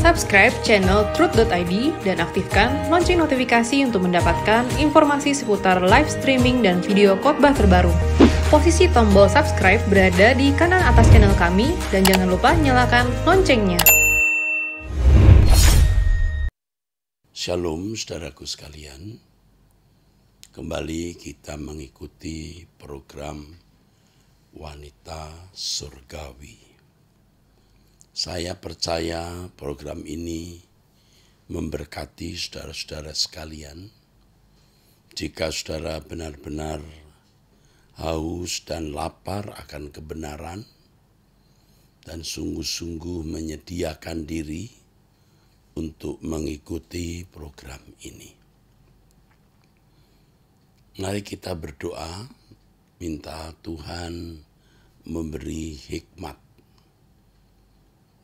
subscribe channel truth.id dan aktifkan lonceng notifikasi untuk mendapatkan informasi seputar live streaming dan video khotbah terbaru. Posisi tombol subscribe berada di kanan atas channel kami dan jangan lupa nyalakan loncengnya. Shalom saudaraku sekalian. Kembali kita mengikuti program Wanita Surgawi saya percaya program ini memberkati saudara-saudara sekalian. Jika saudara benar-benar haus dan lapar akan kebenaran dan sungguh-sungguh menyediakan diri untuk mengikuti program ini. Mari kita berdoa, minta Tuhan memberi hikmat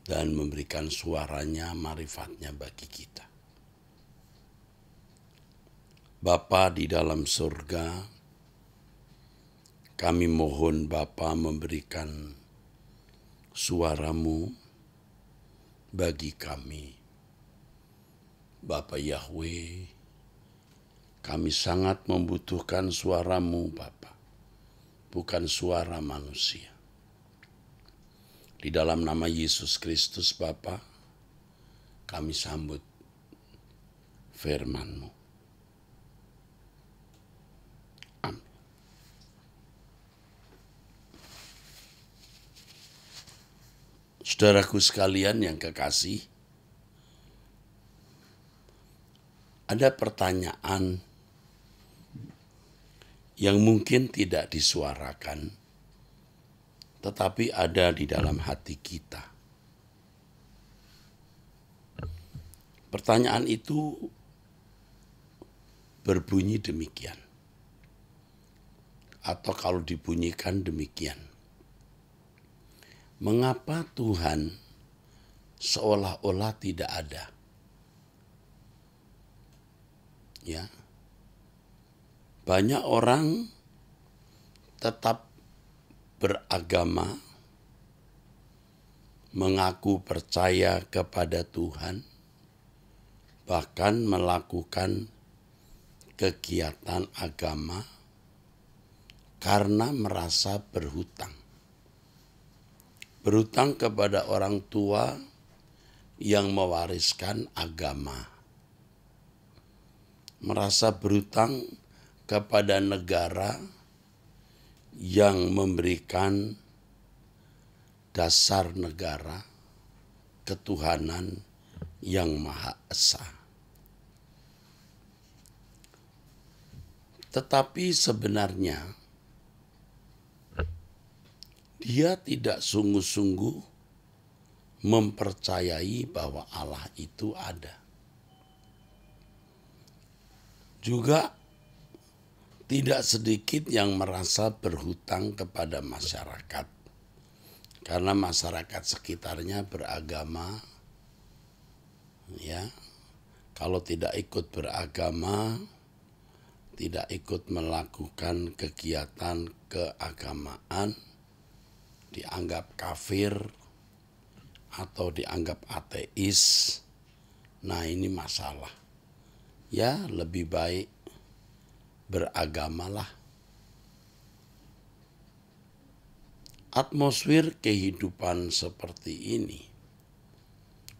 dan memberikan suaranya marifatnya bagi kita. Bapa di dalam surga, kami mohon Bapa memberikan suaramu bagi kami. Bapa Yahweh, kami sangat membutuhkan suaramu Bapa, bukan suara manusia. Di dalam nama Yesus Kristus Bapa, kami sambut firman-Mu. Saudaraku sekalian yang kekasih, ada pertanyaan yang mungkin tidak disuarakan tetapi ada di dalam hati kita. Pertanyaan itu berbunyi demikian, atau kalau dibunyikan demikian: mengapa Tuhan seolah-olah tidak ada? Ya, banyak orang tetap beragama, mengaku percaya kepada Tuhan, bahkan melakukan kegiatan agama karena merasa berhutang. Berhutang kepada orang tua yang mewariskan agama. Merasa berhutang kepada negara yang memberikan dasar negara ketuhanan yang Maha Esa. Tetapi sebenarnya dia tidak sungguh-sungguh mempercayai bahwa Allah itu ada. Juga tidak sedikit yang merasa berhutang kepada masyarakat karena masyarakat sekitarnya beragama ya kalau tidak ikut beragama tidak ikut melakukan kegiatan keagamaan dianggap kafir atau dianggap ateis nah ini masalah ya lebih baik beragamalah. Atmosfer kehidupan seperti ini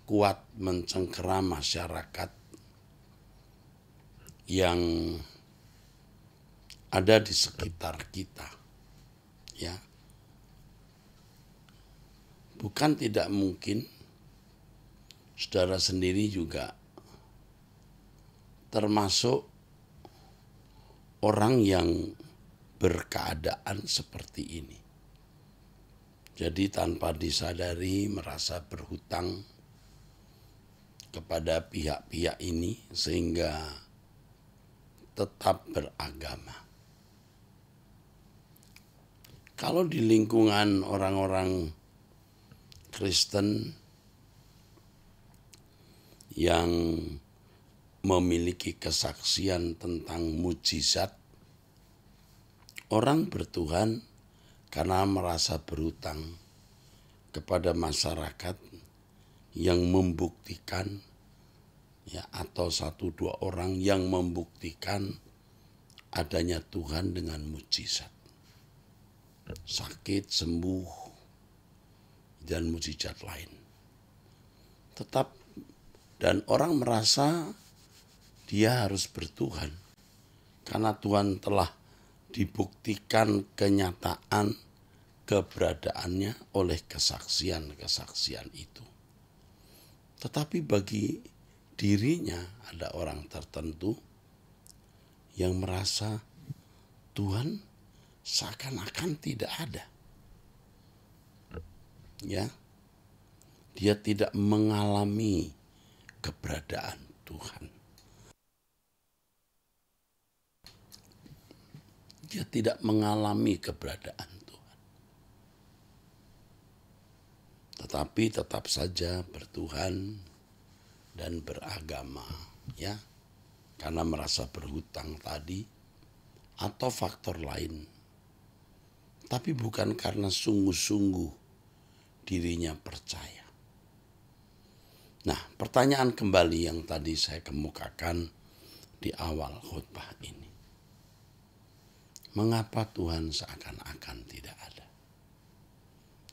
kuat mencengkeram masyarakat yang ada di sekitar kita. Ya. Bukan tidak mungkin saudara sendiri juga termasuk orang yang berkeadaan seperti ini. Jadi tanpa disadari merasa berhutang kepada pihak-pihak ini sehingga tetap beragama. Kalau di lingkungan orang-orang Kristen yang memiliki kesaksian tentang mujizat, orang bertuhan karena merasa berutang kepada masyarakat yang membuktikan ya atau satu dua orang yang membuktikan adanya Tuhan dengan mujizat. Sakit, sembuh, dan mujizat lain. Tetap dan orang merasa dia harus bertuhan. Karena Tuhan telah dibuktikan kenyataan keberadaannya oleh kesaksian-kesaksian itu. Tetapi bagi dirinya ada orang tertentu yang merasa Tuhan seakan-akan tidak ada. Ya. Dia tidak mengalami keberadaan Tuhan. dia tidak mengalami keberadaan Tuhan. Tetapi tetap saja bertuhan dan beragama, ya. Karena merasa berhutang tadi atau faktor lain. Tapi bukan karena sungguh-sungguh dirinya percaya. Nah, pertanyaan kembali yang tadi saya kemukakan di awal khutbah ini Mengapa Tuhan seakan-akan tidak ada?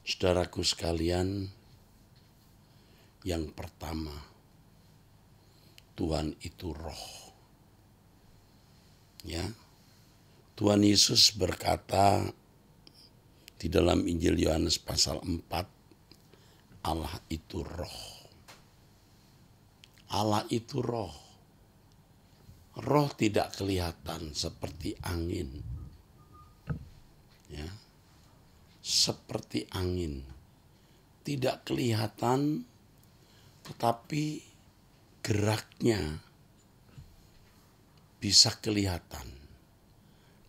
Saudaraku sekalian, yang pertama, Tuhan itu roh. Ya. Tuhan Yesus berkata di dalam Injil Yohanes pasal 4, Allah itu roh. Allah itu roh. Roh tidak kelihatan seperti angin ya, seperti angin, tidak kelihatan, tetapi geraknya bisa kelihatan,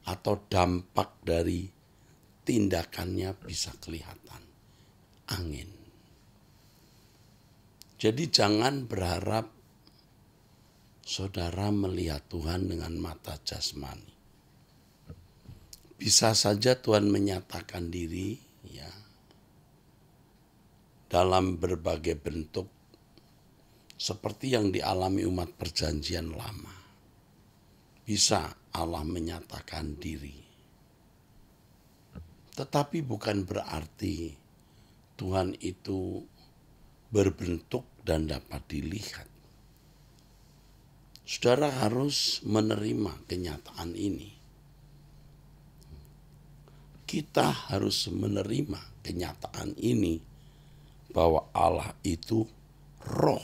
atau dampak dari tindakannya bisa kelihatan. Angin. Jadi, jangan berharap saudara melihat Tuhan dengan mata jasmani. Bisa saja Tuhan menyatakan diri ya dalam berbagai bentuk seperti yang dialami umat perjanjian lama. Bisa Allah menyatakan diri. Tetapi bukan berarti Tuhan itu berbentuk dan dapat dilihat. Saudara harus menerima kenyataan ini kita harus menerima kenyataan ini bahwa Allah itu roh.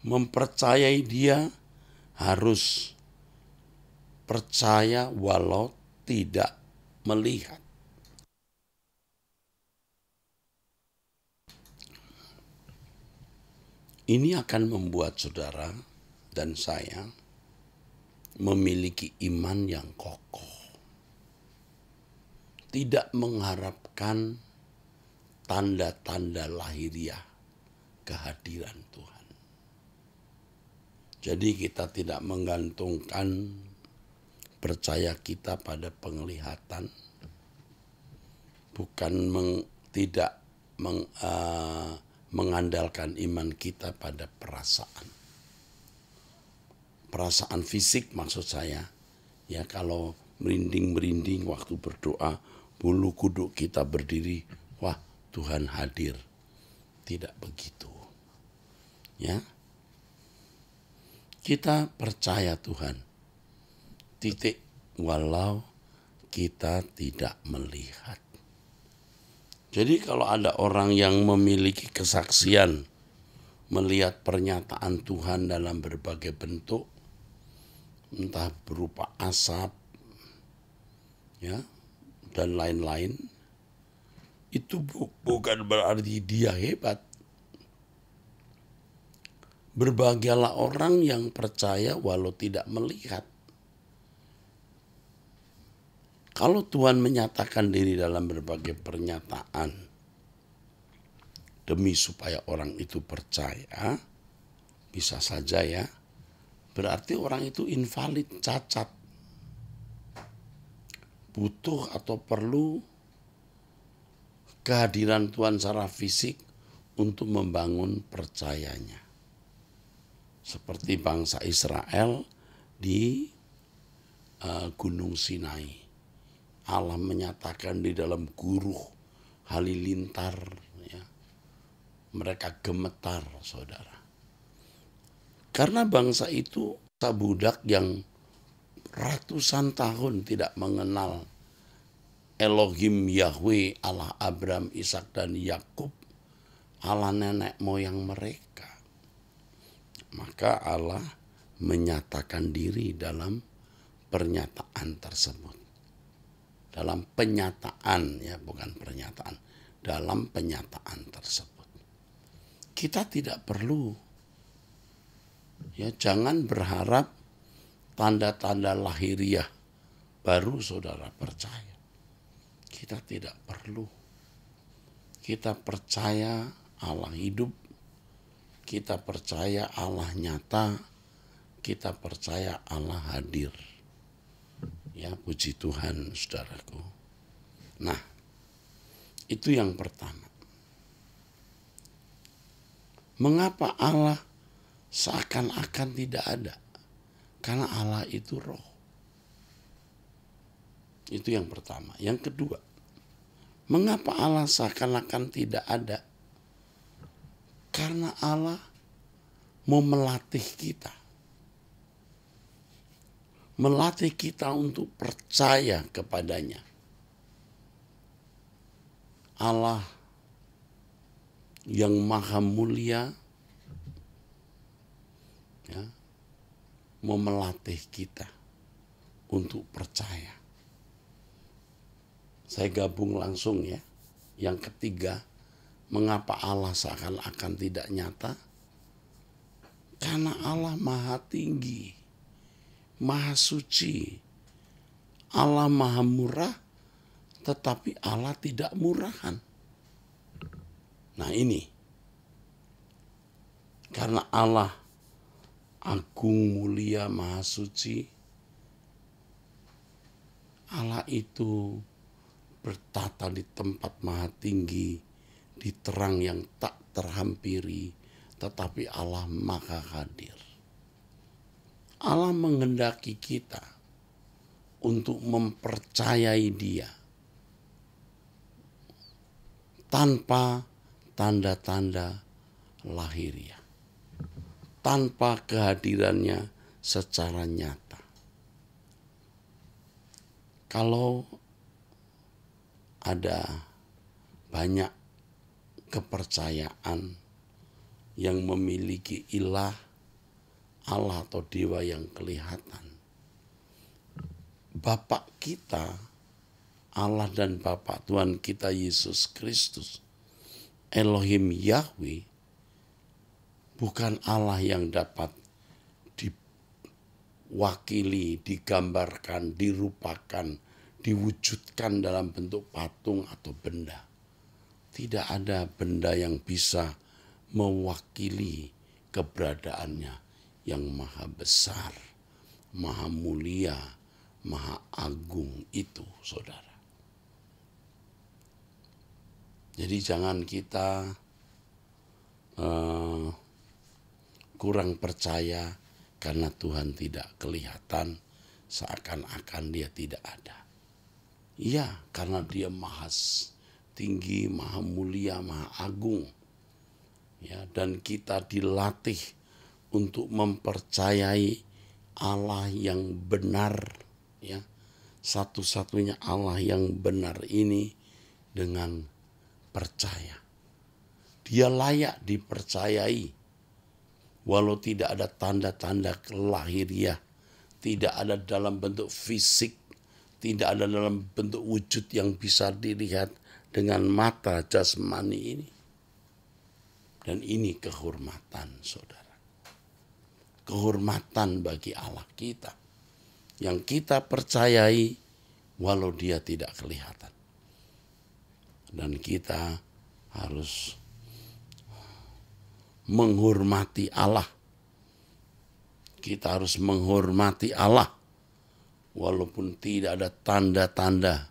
Mempercayai dia harus percaya walau tidak melihat. Ini akan membuat saudara dan saya memiliki iman yang kokoh. Tidak mengharapkan tanda-tanda lahiriah kehadiran Tuhan. Jadi kita tidak menggantungkan percaya kita pada penglihatan bukan meng, tidak meng, uh, mengandalkan iman kita pada perasaan perasaan fisik maksud saya ya kalau merinding-merinding waktu berdoa bulu kuduk kita berdiri wah Tuhan hadir tidak begitu ya kita percaya Tuhan titik walau kita tidak melihat jadi kalau ada orang yang memiliki kesaksian melihat pernyataan Tuhan dalam berbagai bentuk entah berupa asap ya dan lain-lain itu bu bukan berarti dia hebat berbahagialah orang yang percaya walau tidak melihat kalau Tuhan menyatakan diri dalam berbagai pernyataan demi supaya orang itu percaya bisa saja ya berarti orang itu invalid, cacat, butuh atau perlu kehadiran Tuhan secara fisik untuk membangun percayanya. Seperti bangsa Israel di uh, Gunung Sinai. Allah menyatakan di dalam guruh halilintar ya. Mereka gemetar, Saudara karena bangsa itu budak yang ratusan tahun tidak mengenal Elohim Yahweh Allah Abraham Ishak dan Yakub Allah nenek moyang mereka. Maka Allah menyatakan diri dalam pernyataan tersebut. Dalam penyataan ya, bukan pernyataan. Dalam penyataan tersebut. Kita tidak perlu Ya, jangan berharap tanda-tanda lahiriah baru saudara percaya. Kita tidak perlu. Kita percaya Allah hidup. Kita percaya Allah nyata. Kita percaya Allah hadir. Ya, puji Tuhan, saudaraku. Nah, itu yang pertama. Mengapa Allah seakan-akan tidak ada. Karena Allah itu roh. Itu yang pertama. Yang kedua, mengapa Allah seakan-akan tidak ada? Karena Allah mau melatih kita. Melatih kita untuk percaya kepadanya. Allah yang maha mulia ya, mau melatih kita untuk percaya. Saya gabung langsung ya. Yang ketiga, mengapa Allah seakan-akan tidak nyata? Karena Allah maha tinggi, maha suci, Allah maha murah, tetapi Allah tidak murahan. Nah ini, karena Allah agung mulia maha suci Allah itu bertata di tempat maha tinggi di terang yang tak terhampiri tetapi Allah maha hadir Allah menghendaki kita untuk mempercayai dia tanpa tanda-tanda lahiriah tanpa kehadirannya secara nyata. Kalau ada banyak kepercayaan yang memiliki ilah Allah atau dewa yang kelihatan. Bapak kita, Allah dan Bapak Tuhan kita Yesus Kristus, Elohim Yahweh, bukan Allah yang dapat diwakili, digambarkan, dirupakan, diwujudkan dalam bentuk patung atau benda. Tidak ada benda yang bisa mewakili keberadaannya yang maha besar, maha mulia, maha agung itu, saudara. Jadi jangan kita uh, kurang percaya karena Tuhan tidak kelihatan seakan-akan dia tidak ada. Iya, karena dia Mahas, tinggi, maha mulia, maha agung. Ya, dan kita dilatih untuk mempercayai Allah yang benar, ya. Satu-satunya Allah yang benar ini dengan percaya. Dia layak dipercayai walau tidak ada tanda-tanda lahiriah, tidak ada dalam bentuk fisik, tidak ada dalam bentuk wujud yang bisa dilihat dengan mata jasmani ini. Dan ini kehormatan, saudara. Kehormatan bagi Allah kita. Yang kita percayai walau dia tidak kelihatan. Dan kita harus menghormati Allah. Kita harus menghormati Allah walaupun tidak ada tanda-tanda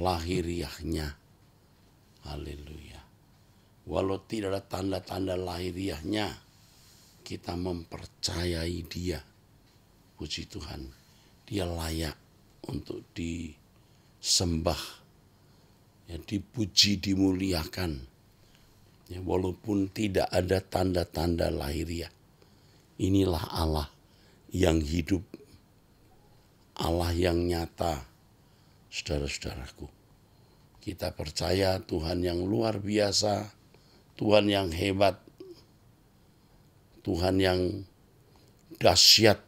lahiriahnya. Haleluya. Walau tidak ada tanda-tanda lahiriahnya, kita mempercayai dia. Puji Tuhan, dia layak untuk disembah, ya, dipuji, dimuliakan ya, walaupun tidak ada tanda-tanda lahiriah. Inilah Allah yang hidup. Allah yang nyata. Saudara-saudaraku, kita percaya Tuhan yang luar biasa, Tuhan yang hebat, Tuhan yang dahsyat,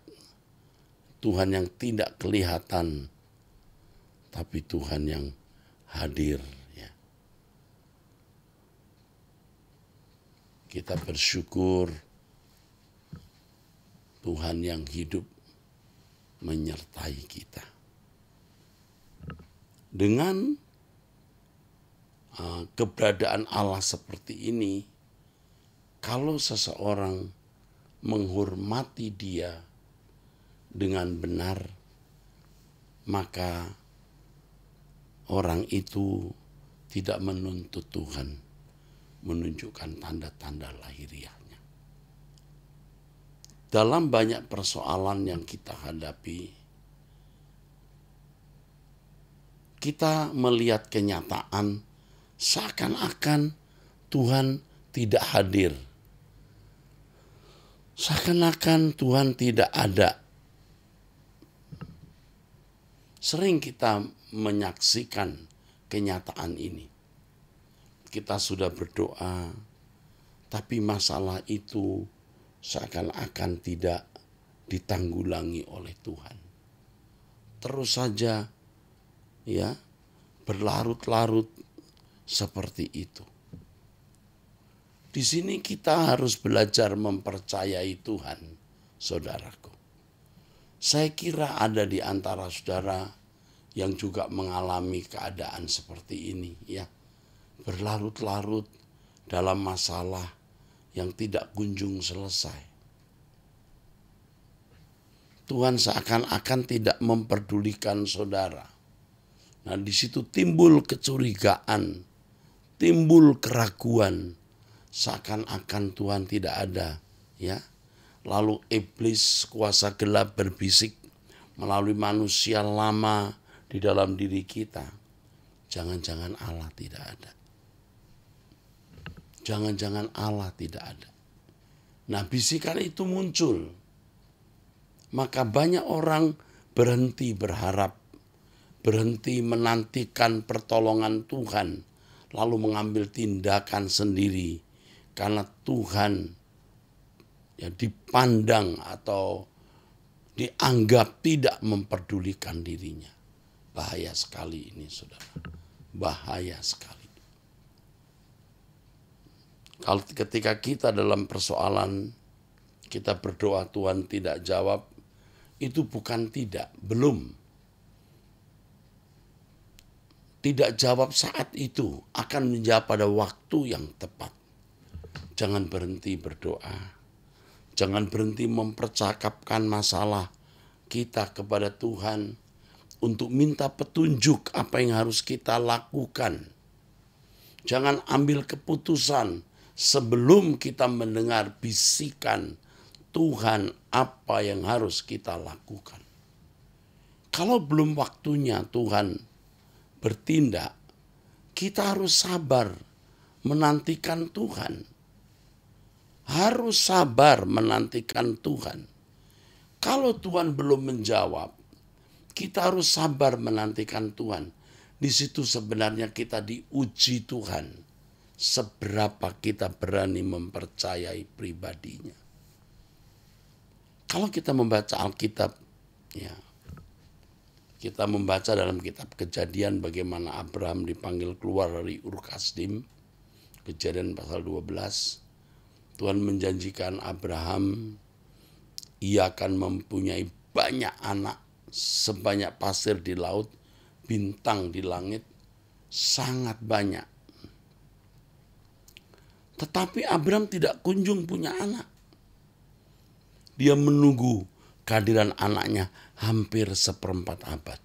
Tuhan yang tidak kelihatan, tapi Tuhan yang hadir Kita bersyukur Tuhan yang hidup menyertai kita. Dengan ah, keberadaan Allah seperti ini, kalau seseorang menghormati Dia dengan benar, maka orang itu tidak menuntut Tuhan, menunjukkan tanda-tanda lahiriahnya. Dalam banyak persoalan yang kita hadapi, kita melihat kenyataan seakan-akan Tuhan tidak hadir. Seakan-akan Tuhan tidak ada. Sering kita menyaksikan kenyataan ini kita sudah berdoa, tapi masalah itu seakan-akan tidak ditanggulangi oleh Tuhan. Terus saja ya berlarut-larut seperti itu. Di sini kita harus belajar mempercayai Tuhan, saudaraku. Saya kira ada di antara saudara yang juga mengalami keadaan seperti ini, ya berlarut-larut dalam masalah yang tidak kunjung selesai. Tuhan seakan-akan tidak memperdulikan saudara. Nah, di situ timbul kecurigaan, timbul keraguan, seakan-akan Tuhan tidak ada, ya. Lalu iblis kuasa gelap berbisik melalui manusia lama di dalam diri kita. Jangan-jangan Allah tidak ada. Jangan-jangan Allah tidak ada. Nah, bisikan itu muncul. Maka banyak orang berhenti berharap, berhenti menantikan pertolongan Tuhan, lalu mengambil tindakan sendiri karena Tuhan ya dipandang atau dianggap tidak memperdulikan dirinya. Bahaya sekali ini, Saudara. Bahaya sekali. Kalau ketika kita dalam persoalan kita berdoa Tuhan tidak jawab, itu bukan tidak, belum. Tidak jawab saat itu akan menjawab pada waktu yang tepat. Jangan berhenti berdoa. Jangan berhenti mempercakapkan masalah kita kepada Tuhan untuk minta petunjuk apa yang harus kita lakukan. Jangan ambil keputusan sebelum kita mendengar bisikan Tuhan apa yang harus kita lakukan. Kalau belum waktunya Tuhan bertindak, kita harus sabar menantikan Tuhan. Harus sabar menantikan Tuhan. Kalau Tuhan belum menjawab, kita harus sabar menantikan Tuhan. Di situ sebenarnya kita diuji Tuhan seberapa kita berani mempercayai pribadinya. Kalau kita membaca Alkitab, ya, kita membaca dalam kitab kejadian bagaimana Abraham dipanggil keluar dari Ur kejadian pasal 12, Tuhan menjanjikan Abraham ia akan mempunyai banyak anak sebanyak pasir di laut, bintang di langit, sangat banyak tetapi Abram tidak kunjung punya anak. Dia menunggu kehadiran anaknya hampir seperempat abad.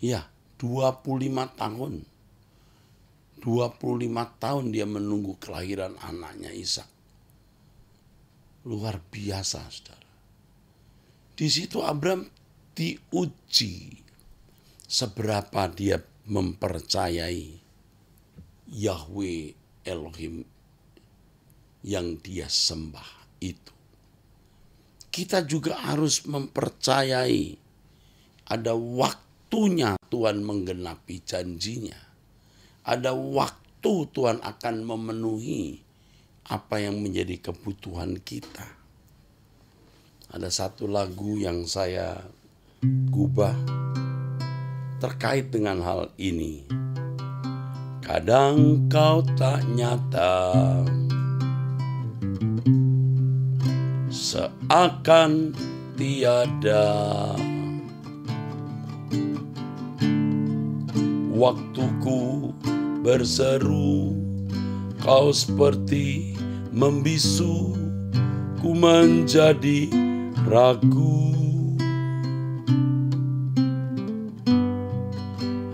Ya, 25 tahun. 25 tahun dia menunggu kelahiran anaknya Ishak. Luar biasa, Saudara. Di situ Abram diuji seberapa dia mempercayai Yahweh Elohim yang dia sembah itu. Kita juga harus mempercayai ada waktunya Tuhan menggenapi janjinya. Ada waktu Tuhan akan memenuhi apa yang menjadi kebutuhan kita. Ada satu lagu yang saya gubah terkait dengan hal ini. Kadang kau tak nyata. seakan tiada Waktuku berseru Kau seperti membisu Ku menjadi ragu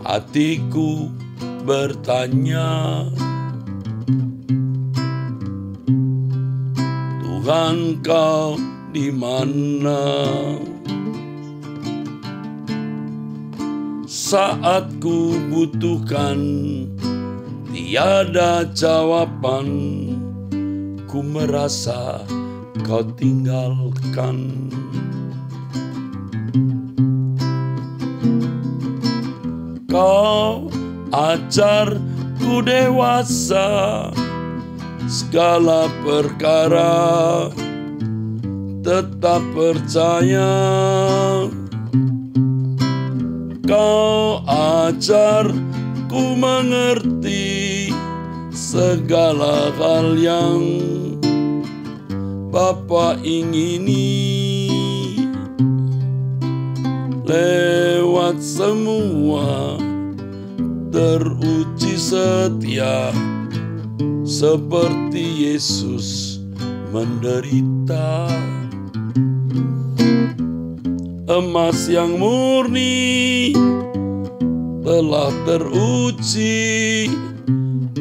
Hatiku bertanya Tuhan kau di mana? Saat ku butuhkan tiada jawaban, ku merasa kau tinggalkan. Kau ajar ku dewasa segala perkara tetap percaya kau ajar ku mengerti segala hal yang Bapa ingini lewat semua teruji setia seperti Yesus menderita emas yang murni telah teruji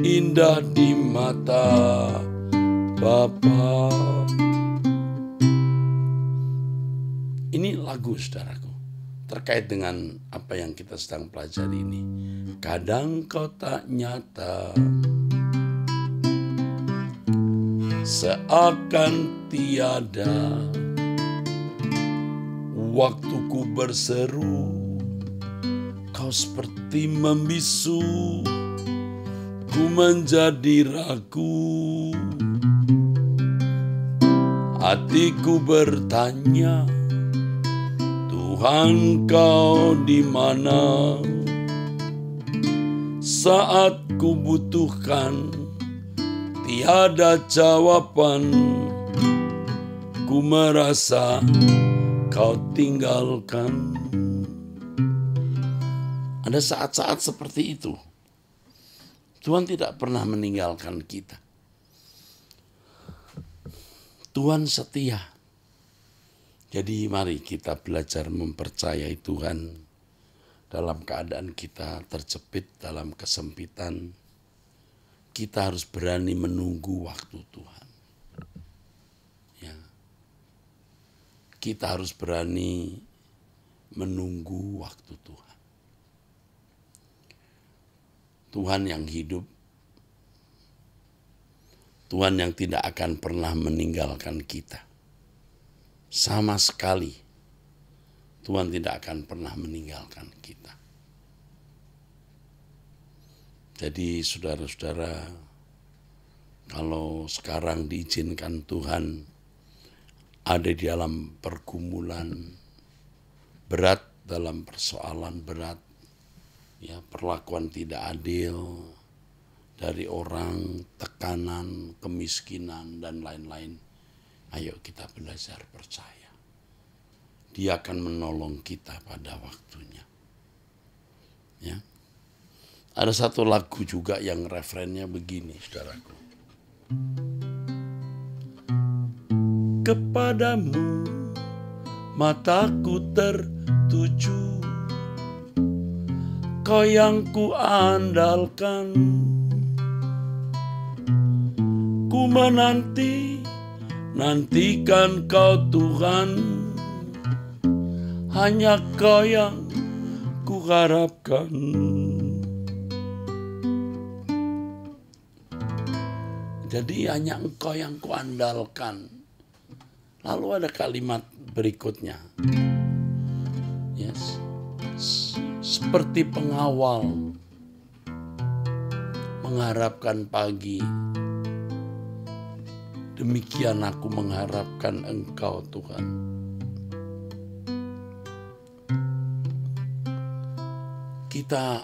indah di mata Bapa. Ini lagu saudaraku terkait dengan apa yang kita sedang pelajari ini. Kadang kau tak nyata seakan tiada Waktuku berseru Kau seperti membisu Ku menjadi ragu Hatiku bertanya Tuhan kau di mana saat ku butuhkan tiada jawaban Ku merasa kau tinggalkan Ada saat-saat seperti itu Tuhan tidak pernah meninggalkan kita Tuhan setia Jadi mari kita belajar mempercayai Tuhan dalam keadaan kita terjepit dalam kesempitan kita harus berani menunggu waktu Tuhan. Ya. Kita harus berani menunggu waktu Tuhan. Tuhan yang hidup, Tuhan yang tidak akan pernah meninggalkan kita. Sama sekali, Tuhan tidak akan pernah meninggalkan kita. Jadi saudara-saudara, kalau sekarang diizinkan Tuhan ada di dalam pergumulan berat, dalam persoalan berat, ya perlakuan tidak adil dari orang, tekanan, kemiskinan dan lain-lain. Ayo kita belajar percaya. Dia akan menolong kita pada waktunya. Ya. Ada satu lagu juga yang referennya begini, saudaraku. Kepadamu mataku tertuju Kau yang kuandalkan, Ku menanti Nantikan kau Tuhan hanya kau yang kuharapkan Jadi hanya engkau yang kuandalkan. Lalu ada kalimat berikutnya. Yes. Seperti pengawal mengharapkan pagi. Demikian aku mengharapkan Engkau, Tuhan. Kita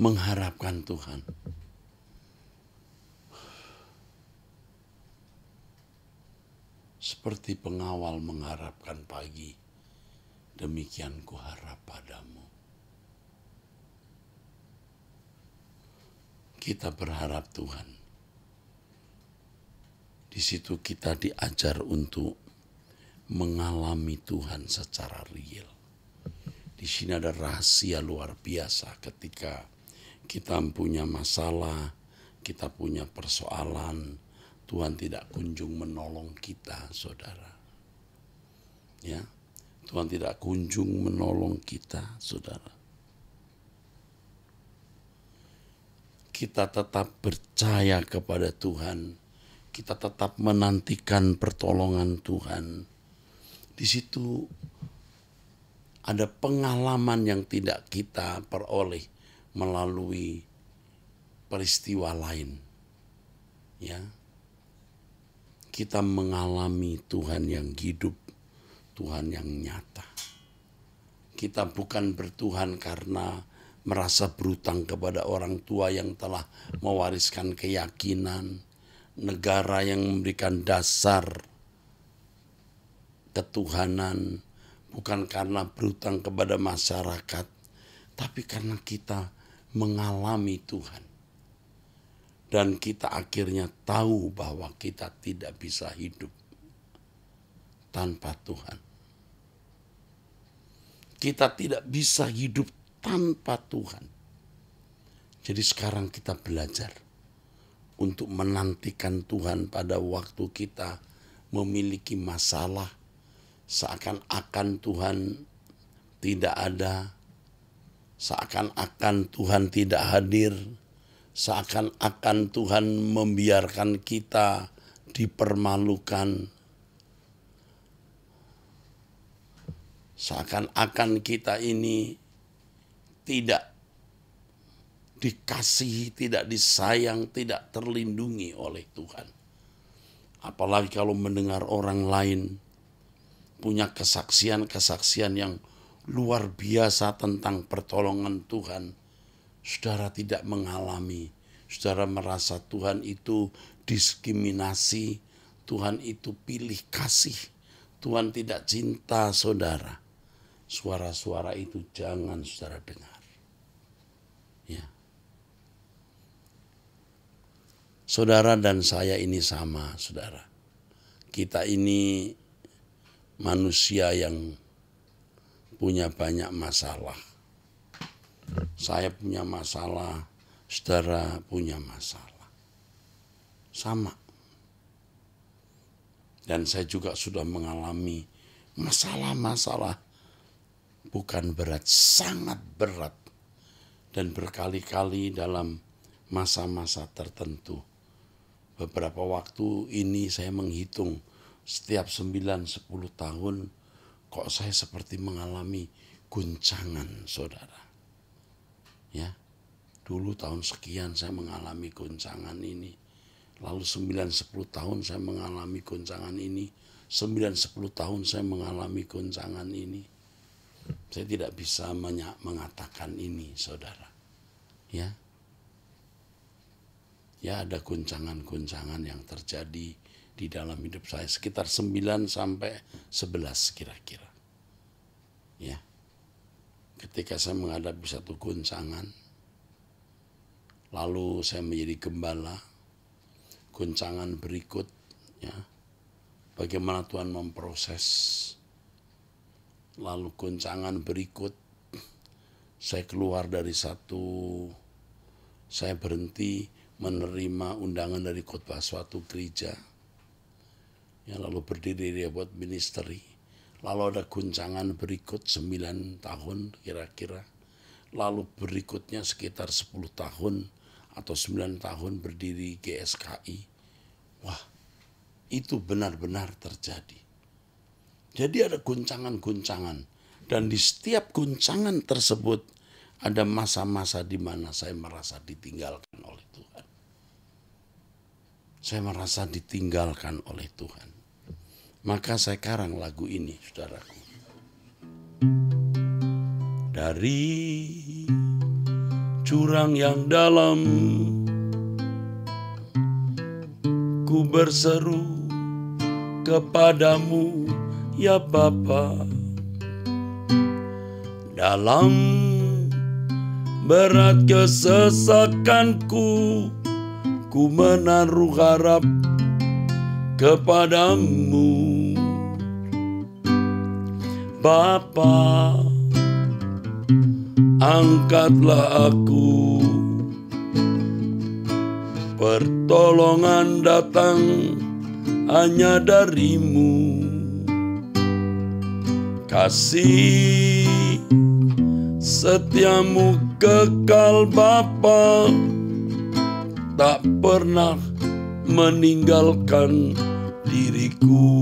mengharapkan Tuhan. seperti pengawal mengharapkan pagi. Demikian kuharap padamu. Kita berharap Tuhan. Di situ kita diajar untuk mengalami Tuhan secara real. Di sini ada rahasia luar biasa ketika kita punya masalah, kita punya persoalan, Tuhan tidak kunjung menolong kita, saudara. Ya, Tuhan tidak kunjung menolong kita, saudara. Kita tetap percaya kepada Tuhan, kita tetap menantikan pertolongan Tuhan. Di situ ada pengalaman yang tidak kita peroleh melalui peristiwa lain. Ya, kita mengalami Tuhan yang hidup, Tuhan yang nyata. Kita bukan bertuhan karena merasa berutang kepada orang tua yang telah mewariskan keyakinan, negara yang memberikan dasar ketuhanan, bukan karena berutang kepada masyarakat, tapi karena kita mengalami Tuhan dan kita akhirnya tahu bahwa kita tidak bisa hidup tanpa Tuhan. Kita tidak bisa hidup tanpa Tuhan. Jadi sekarang kita belajar untuk menantikan Tuhan pada waktu kita memiliki masalah seakan-akan Tuhan tidak ada, seakan-akan Tuhan tidak hadir, seakan-akan Tuhan membiarkan kita dipermalukan. Seakan-akan kita ini tidak dikasihi, tidak disayang, tidak terlindungi oleh Tuhan. Apalagi kalau mendengar orang lain punya kesaksian-kesaksian yang luar biasa tentang pertolongan Tuhan saudara tidak mengalami, saudara merasa Tuhan itu diskriminasi, Tuhan itu pilih kasih, Tuhan tidak cinta saudara. Suara-suara itu jangan saudara dengar. Ya. Saudara dan saya ini sama, saudara. Kita ini manusia yang punya banyak masalah saya punya masalah, saudara punya masalah. Sama. Dan saya juga sudah mengalami masalah-masalah bukan berat, sangat berat. Dan berkali-kali dalam masa-masa tertentu. Beberapa waktu ini saya menghitung setiap 9-10 tahun kok saya seperti mengalami guncangan saudara ya dulu tahun sekian saya mengalami goncangan ini lalu 9-10 tahun saya mengalami goncangan ini 9-10 tahun saya mengalami goncangan ini saya tidak bisa mengatakan ini saudara ya ya ada goncangan-goncangan yang terjadi di dalam hidup saya sekitar 9 sampai 11 kira-kira ya ketika saya menghadapi satu guncangan, lalu saya menjadi gembala, guncangan berikut, ya, bagaimana Tuhan memproses, lalu guncangan berikut, saya keluar dari satu, saya berhenti menerima undangan dari khotbah suatu gereja, ya, lalu berdiri di buat ministeri, Lalu ada guncangan berikut 9 tahun kira-kira. Lalu berikutnya sekitar 10 tahun atau 9 tahun berdiri GSKI. Wah, itu benar-benar terjadi. Jadi ada guncangan-guncangan. Dan di setiap guncangan tersebut ada masa-masa di mana saya merasa ditinggalkan oleh Tuhan. Saya merasa ditinggalkan oleh Tuhan. Maka saya karang lagu ini, saudaraku. Dari curang yang dalam ku berseru kepadamu ya Bapa dalam berat kesesakanku ku menaruh harap kepadamu Bapa angkatlah aku pertolongan datang hanya darimu kasih setiamu kekal Bapa tak pernah meninggalkan diriku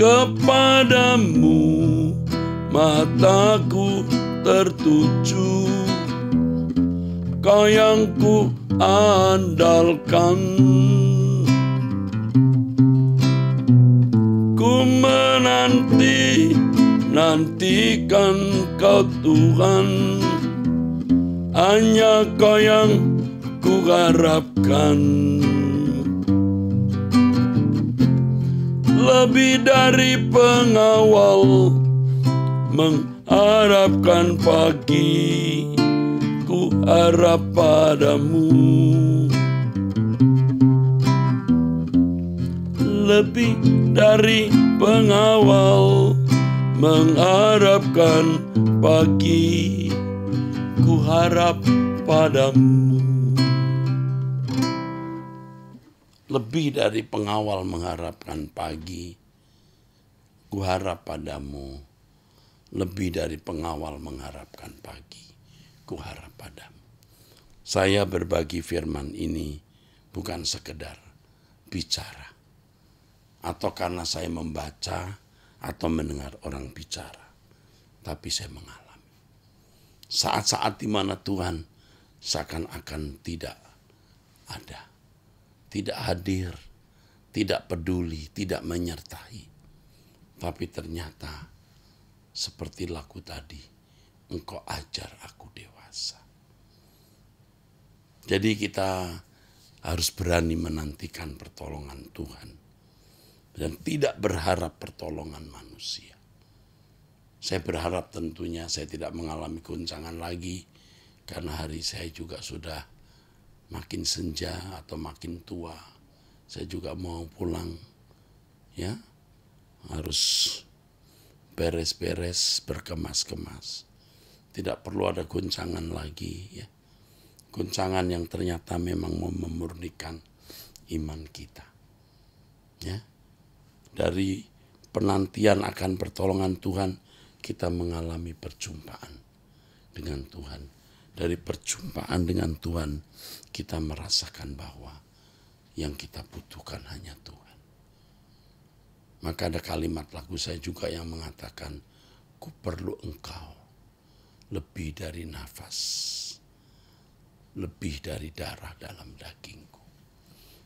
kepadamu mataku tertuju kau yang ku andalkan ku menanti nantikan kau Tuhan hanya kau yang kuharapkan lebih dari pengawal mengharapkan pagi ku harap padamu lebih dari pengawal mengharapkan pagi ku harap padamu lebih dari pengawal mengharapkan pagi ku harap padamu lebih dari pengawal mengharapkan pagi ku harap padamu saya berbagi firman ini bukan sekedar bicara atau karena saya membaca atau mendengar orang bicara tapi saya mengalami saat-saat di mana Tuhan seakan-akan tidak ada, tidak hadir, tidak peduli, tidak menyertai. Tapi ternyata seperti laku tadi, engkau ajar aku dewasa. Jadi kita harus berani menantikan pertolongan Tuhan dan tidak berharap pertolongan manusia. Saya berharap tentunya saya tidak mengalami guncangan lagi karena hari saya juga sudah makin senja atau makin tua. Saya juga mau pulang ya. Harus beres-beres, berkemas-kemas. Tidak perlu ada guncangan lagi ya. Goncangan yang ternyata memang mau memurnikan iman kita. Ya. Dari penantian akan pertolongan Tuhan kita mengalami perjumpaan dengan Tuhan. Dari perjumpaan dengan Tuhan, kita merasakan bahwa yang kita butuhkan hanya Tuhan. Maka ada kalimat lagu saya juga yang mengatakan, ku perlu engkau lebih dari nafas, lebih dari darah dalam dagingku.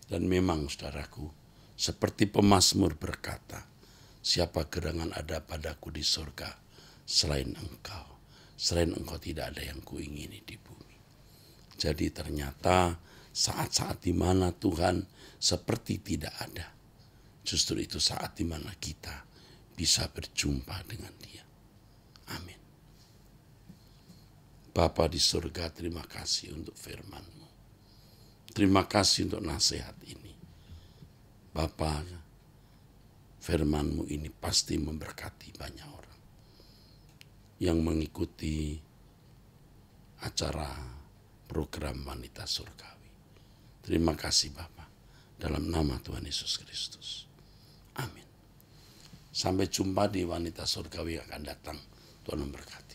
Dan memang saudaraku, seperti pemazmur berkata, siapa gerangan ada padaku di surga, selain engkau. Selain engkau tidak ada yang kuingini di bumi. Jadi ternyata saat-saat di mana Tuhan seperti tidak ada. Justru itu saat di mana kita bisa berjumpa dengan dia. Amin. Bapa di surga, terima kasih untuk Firmanmu, Terima kasih untuk nasihat ini. Bapak, Firmanmu ini pasti memberkati banyak orang yang mengikuti acara program Wanita Surgawi. Terima kasih Bapak dalam nama Tuhan Yesus Kristus. Amin. Sampai jumpa di Wanita Surgawi yang akan datang. Tuhan memberkati.